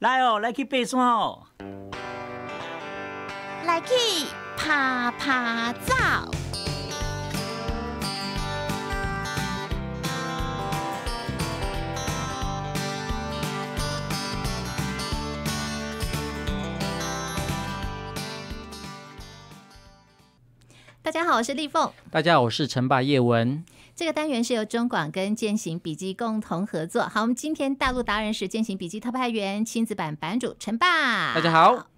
来哦，来去爬山哦，来去爬爬照。大家好，我是丽凤。大家好，我是陈霸叶文。这个单元是由中广跟践行笔记共同合作。好，我们今天大陆达人是践行笔记特派员亲子版版主陈爸。大家好，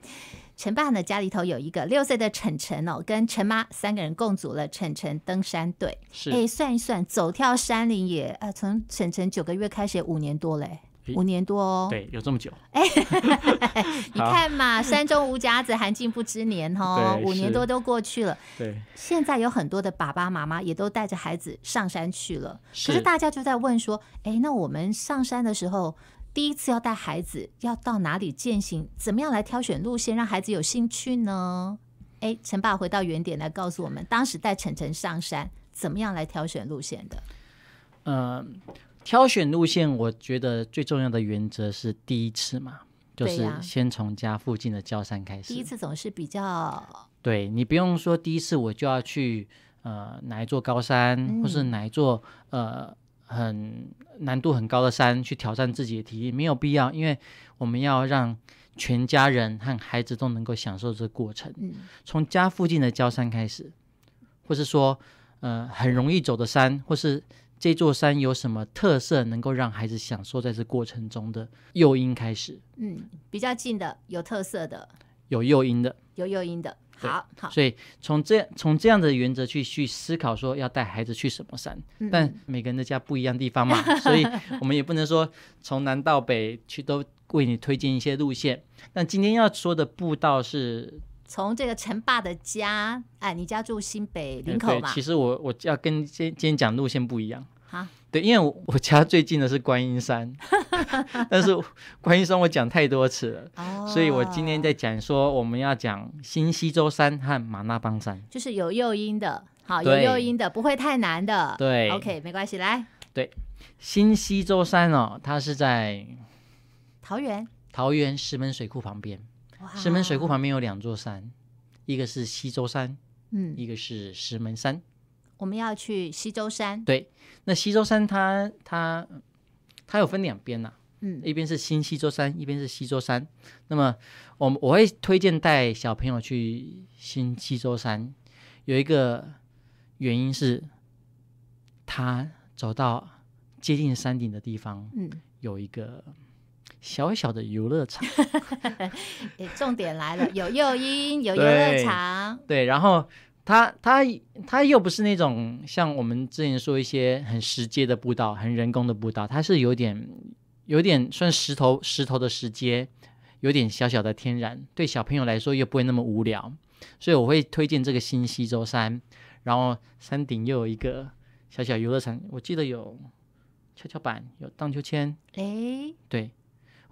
陈爸呢家里头有一个六岁的晨晨哦，跟陈妈三个人共组了晨晨登山队。是，哎，算一算走跳山林也呃，从晨晨九个月开始，五年多嘞。五年多哦，对，有这么久。哎，你看嘛，山中无甲子，寒尽不知年哦。五年多都过去了。对，现在有很多的爸爸妈妈也都带着孩子上山去了。可是大家就在问说，哎，那我们上山的时候，第一次要带孩子要到哪里践行？怎么样来挑选路线，让孩子有兴趣呢？哎，陈爸回到原点来告诉我们，当时带晨晨上山，怎么样来挑选路线的？嗯。挑选路线，我觉得最重要的原则是第一次嘛，就是先从家附近的高山开始。第一次总是比较对你不用说，第一次我就要去呃哪一座高山，或是哪一座呃很难度很高的山去挑战自己的体力，没有必要，因为我们要让全家人和孩子都能够享受这个过程。从家附近的高山开始，或是说呃很容易走的山，或是。这座山有什么特色，能够让孩子享受在这过程中的诱因开始？嗯，比较近的，有特色的，有诱因的，有诱因的。好，好。所以从这从这样的原则去去思考，说要带孩子去什么山？但每个人的家不一样地方嘛，所以我们也不能说从南到北去都为你推荐一些路线。但今天要说的步道是。从这个陈爸的家，哎，你家住新北林口嘛？其实我我要跟今今天讲路线不一样。好，对，因为我我家最近的是观音山，但是观音山我讲太多次了，所以我今天在讲说我们要讲新西周山和马那邦山，就是有诱因的，好，有诱因的不会太难的。对，OK，没关系，来。对，新西周山哦，它是在桃园，桃园石门水库旁边。石门水库旁边有两座山，一个是西周山，嗯，一个是石门山。我们要去西周山。对，那西周山它它它有分两边呐，嗯，一边是新西周山，一边是西周山。那么我我会推荐带小朋友去新西周山，有一个原因是，他走到接近山顶的地方，嗯，有一个。小小的游乐场，重点来了，有诱因，有游乐场。对，然后它它它又不是那种像我们之前说一些很石阶的步道，很人工的步道，它是有点有点算石头石头的石阶，有点小小的天然，对小朋友来说又不会那么无聊，所以我会推荐这个新西周山。然后山顶又有一个小小游乐场，我记得有跷跷板，有荡秋千，哎，对。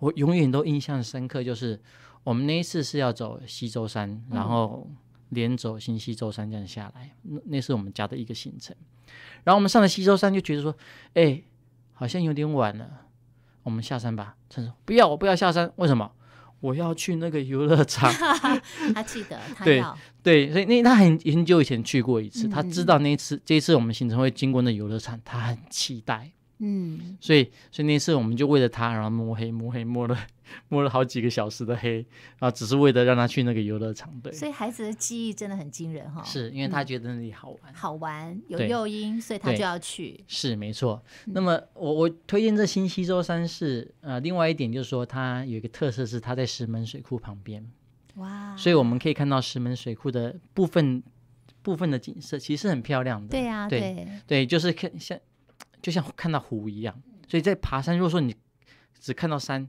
我永远都印象深刻，就是我们那一次是要走西周山，然后连走新西周山这样下来，那那是我们家的一个行程。然后我们上了西周山，就觉得说，哎，好像有点晚了，我们下山吧。他说不要我不要下山，为什么？我要去那个游乐场。他记得，对对，所以那他很很久以前去过一次，他知道那一次这次我们行程会经过那游乐场，他很期待。嗯，所以所以那次我们就为了他，然后摸黑摸黑摸了 摸了好几个小时的黑，然后只是为了让他去那个游乐场对。所以孩子的记忆真的很惊人哈，是因为他觉得那里好玩，好玩有诱因，所以他就要去。是没错。那么我我推荐这新西周三市，呃，另外一点就是说它有一个特色是它在石门水库旁边，哇，所以我们可以看到石门水库的部分部分的景色其实很漂亮的。对呀，对对，就是看像。就像看到湖一样，所以在爬山，如果说你只看到山，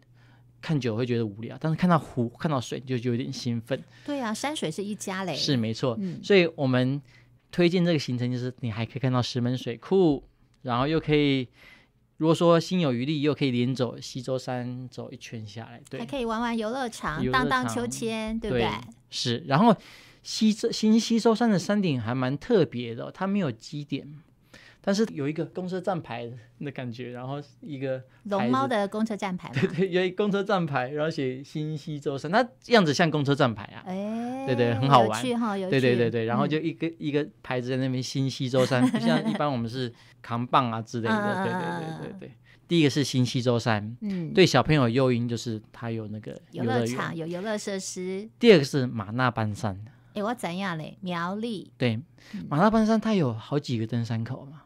看久会觉得无聊；，但是看到湖、看到水，就有点兴奋。对啊，山水是一家嘞。是没错，所以我们推荐这个行程，就是你还可以看到石门水库，然后又可以，如果说心有余力，又可以连走西周山走一圈下来。对，还可以玩玩游乐场，荡荡秋千，对不对？是。然后西周新西周山的山顶还蛮特别的，它没有基点。但是有一个公车站牌的感觉，然后一个龙猫的公车站牌，对对，有一公车站牌，然后写新西周山，那样子像公车站牌啊，哎，对对，很好玩，对对对对，然后就一个一个牌子在那边新西周山，不像一般我们是扛棒啊之类的，对对对对对，第一个是新西周山，嗯，对小朋友诱因就是它有那个游乐场有游乐设施，第二个是马纳班山，哎，我怎样嘞？苗栗，对，马纳班山它有好几个登山口嘛。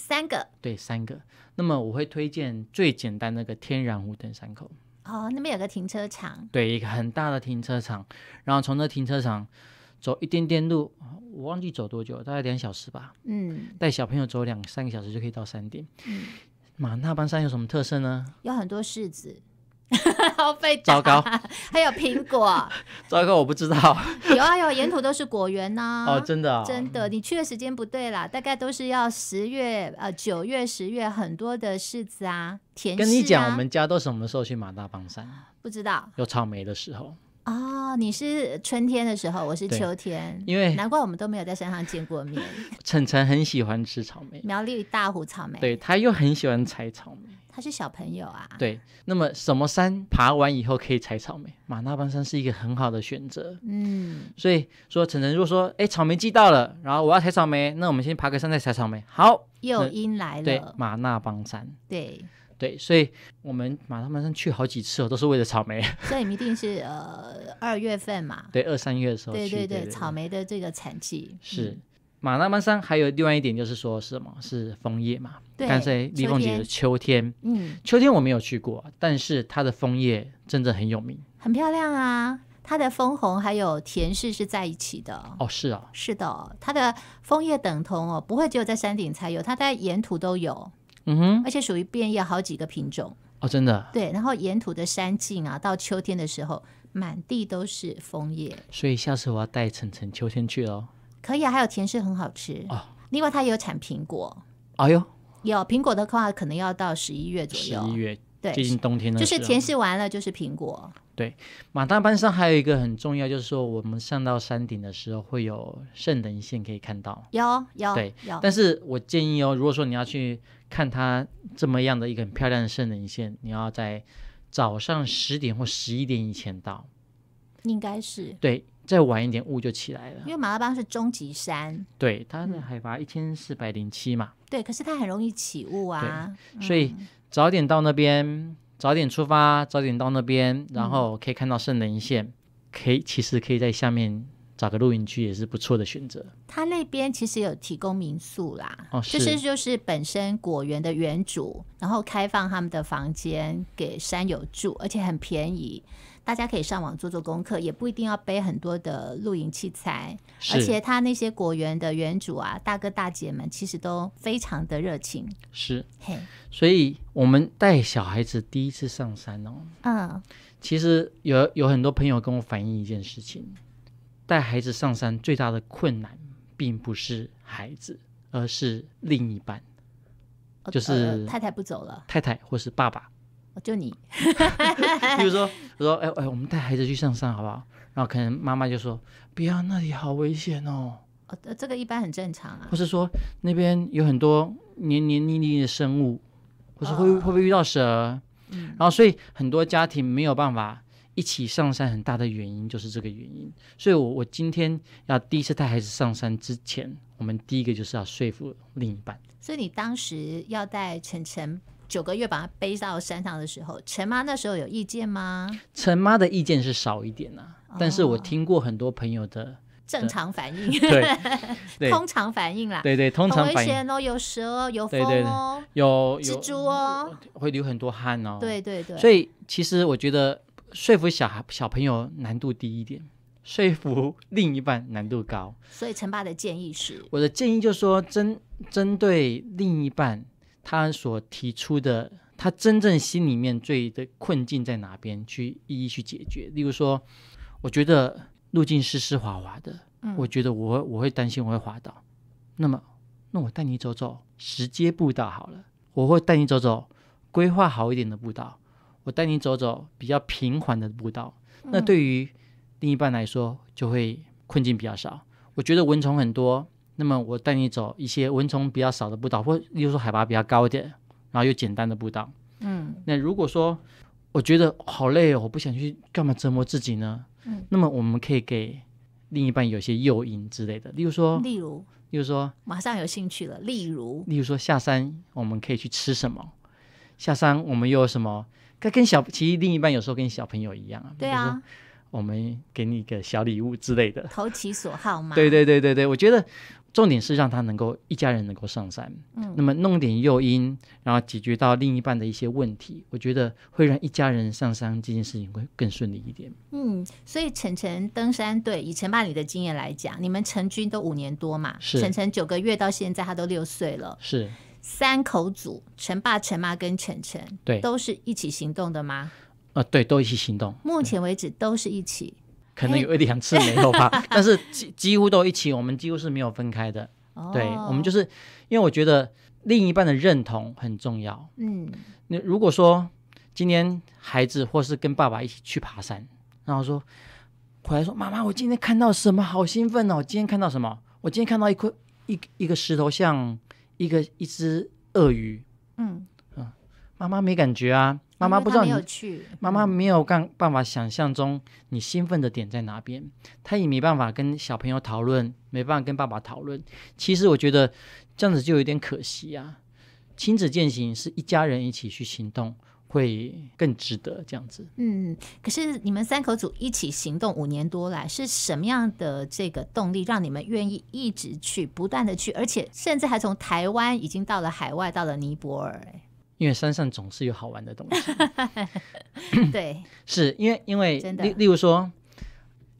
三个，对三个。那么我会推荐最简单那个天然湖登山口。哦，那边有个停车场，对，一个很大的停车场。然后从那停车场走一点点路，我忘记走多久，大概两小时吧。嗯，带小朋友走两三个小时就可以到山顶。嗯，马那班山有什么特色呢？有很多柿子。好被糟糕，还有苹果。糟糕，我不知道。有啊有，沿途都是果园呐。哦，真的，真的。你去的时间不对啦，大概都是要十月呃九月十月很多的柿子啊甜跟你讲，我们家都什么时候去马大房山？不知道。有草莓的时候。哦，你是春天的时候，我是秋天。因为难怪我们都没有在山上见过面。晨晨很喜欢吃草莓。苗栗大湖草莓。对他又很喜欢采草莓。他是小朋友啊，对。那么什么山爬完以后可以采草莓？马那邦山是一个很好的选择。嗯，所以说晨晨，如果说哎，草莓季到了，然后我要采草莓，那我们先爬个山再采草莓。好，诱因来了，对，马那邦山，对对。所以我们马那邦山去好几次哦，都是为了草莓。所以你们一定是呃二月份嘛？对，二三月的时候，对对对，草莓的这个产季是。马拉曼山还有另外一点就是说，什么是枫叶嘛？对，但是立凤姐是秋天。嗯，秋天我没有去过，但是它的枫叶真的很有名，很漂亮啊！它的枫红还有田氏是在一起的。哦，是啊，是的，它的枫叶等同哦，不会只有在山顶才有，它在沿途都有。嗯哼，而且属于变叶好几个品种哦，真的。对，然后沿途的山径啊，到秋天的时候，满地都是枫叶。所以下次我要带晨晨秋天去哦。可以，啊，还有甜食很好吃。啊，另外它也有产苹果。哎呦，有苹果的话，可能要到十一月左右。十一月，对，接近冬天了。就是甜食完了，就是苹果。对，马大班上还有一个很重要，就是说我们上到山顶的时候会有圣人线可以看到。有，有，对，有。但是我建议哦，如果说你要去看它这么样的一个很漂亮的圣人线，你要在早上十点或十一点以前到。应该是。对。再晚一点雾就起来了，因为马拉巴是终级山，对，它的海拔一千四百零七嘛，对，可是它很容易起雾啊，所以早点到那边，早点出发，早点到那边，然后可以看到圣人一线，可以其实可以在下面。找个露营区也是不错的选择。他那边其实有提供民宿啦，哦，就是就是本身果园的园主，然后开放他们的房间给山友住，而且很便宜。大家可以上网做做功课，也不一定要背很多的露营器材。而且他那些果园的园主啊，大哥大姐们其实都非常的热情。是，嘿，所以我们带小孩子第一次上山哦。嗯，其实有有很多朋友跟我反映一件事情。带孩子上山最大的困难，并不是孩子，而是另一半，就是太太不走了，太太或是爸爸，就你，比如说，我说，哎哎，我们带孩子去上山好不好？然后可能妈妈就说，不要，那里好危险哦。这个一般很正常啊。或是说，那边有很多黏黏腻腻的生物，或是会会不会遇到蛇？嗯，然后所以很多家庭没有办法。一起上山很大的原因就是这个原因，所以，我我今天要第一次带孩子上山之前，我们第一个就是要说服另一半。所以，你当时要带晨晨九个月把他背到山上的时候，晨妈那时候有意见吗？晨妈的意见是少一点啊。但是我听过很多朋友的正常反应，对，通常反应啦，对对，通常反应哦，有蛇，有风，有蜘蛛哦，会流很多汗哦，对对对，所以其实我觉得。说服小孩、小朋友难度低一点，说服另一半难度高，所以陈爸的建议是：我的建议就是说，针针对另一半他所提出的，他真正心里面最的困境在哪边，去一一去解决。例如说，我觉得路径湿湿滑滑的，我觉得我我会担心我会滑倒，那么那我带你走走，石阶步道好了，我会带你走走，规划好一点的步道。我带你走走比较平缓的步道，那对于另一半来说就会困境比较少。我觉得蚊虫很多，那么我带你走一些蚊虫比较少的步道，或例如说海拔比较高一点，然后又简单的步道。嗯，那如果说我觉得好累哦，我不想去干嘛折磨自己呢？嗯，那么我们可以给另一半有些诱因之类的，例如说，例如，例如说马上有兴趣了，例如，例如说下山我们可以去吃什么，下山我们又有什么？跟跟小其实另一半有时候跟小朋友一样，啊。对啊，我们给你一个小礼物之类的，投其所好嘛。对对对对对，我觉得重点是让他能够一家人能够上山，嗯，那么弄点诱因，然后解决到另一半的一些问题，我觉得会让一家人上山这件事情会更顺利一点。嗯，所以晨晨登山，对以陈爸你的经验来讲，你们成军都五年多嘛，是晨晨九个月到现在他都六岁了，是。三口组成爸、成妈跟成成，对，都是一起行动的吗？啊，对，都一起行动。目前为止都是一起，可能有一两次没有吧，但是几几乎都一起，我们几乎是没有分开的。对，我们就是因为我觉得另一半的认同很重要。嗯，那如果说今天孩子或是跟爸爸一起去爬山，然后说回来说妈妈，我今天看到什么，好兴奋哦！今天看到什么？我今天看到一块一一个石头像。一个一只鳄鱼，嗯妈妈没感觉啊，妈妈不知道你，妈妈没有干办法想象中你兴奋的点在哪边，她也没办法跟小朋友讨论，没办法跟爸爸讨论。其实我觉得这样子就有点可惜啊，亲子践行是一家人一起去行动。会更值得这样子。嗯，可是你们三口组一起行动五年多来，是什么样的这个动力让你们愿意一直去、不断的去，而且甚至还从台湾已经到了海外，到了尼泊尔？因为山上总是有好玩的东西。对，是因为因为例例如说，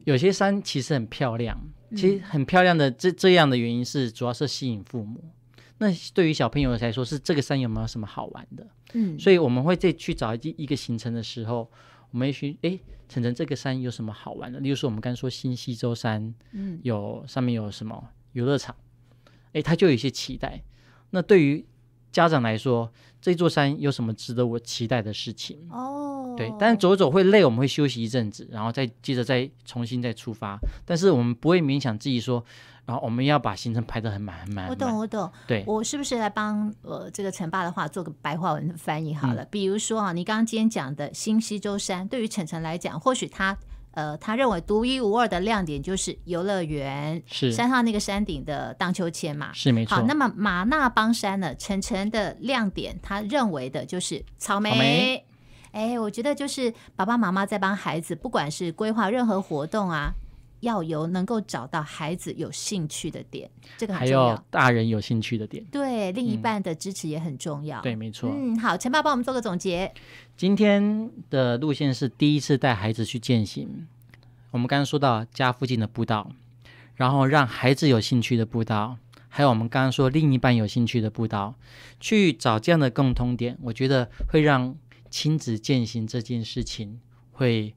有些山其实很漂亮，其实很漂亮的这这样的原因是主要是吸引父母。那对于小朋友来说，是这个山有没有什么好玩的？嗯，所以我们会再去找一一个行程的时候，我们也许哎，晨晨这个山有什么好玩的？例如说，我们刚说新西周山，嗯，有上面有什么游乐场？哎，他就有一些期待。那对于家长来说，这座山有什么值得我期待的事情？哦，对，但是走走会累，我们会休息一阵子，然后再接着再重新再出发。但是我们不会勉强自己说，然后我们要把行程排得很满很满。我懂，我懂。对，我是不是来帮呃这个陈爸的话做个白话文的翻译好了？比如说啊，你刚刚今天讲的新西周山，对于晨晨来讲，或许他。呃，他认为独一无二的亮点就是游乐园，是山上那个山顶的荡秋千嘛，是没错。好，那么马纳邦山呢，晨晨的亮点，他认为的就是草莓。哎，我觉得就是爸爸妈妈在帮孩子，不管是规划任何活动啊。要由能够找到孩子有兴趣的点，这个很重要。还有大人有兴趣的点，对，另一半的支持也很重要。对，没错。嗯，好，陈爸，帮我们做个总结。今天的路线是第一次带孩子去践行。我们刚刚说到家附近的步道，然后让孩子有兴趣的步道，还有我们刚刚说另一半有兴趣的步道，去找这样的共通点，我觉得会让亲子践行这件事情会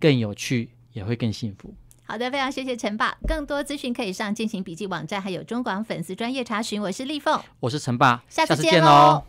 更有趣，也会更幸福。好的，非常谢谢陈爸。更多资讯可以上进行笔记网站，还有中广粉丝专业查询。我是立凤，我是陈爸，下次见喽。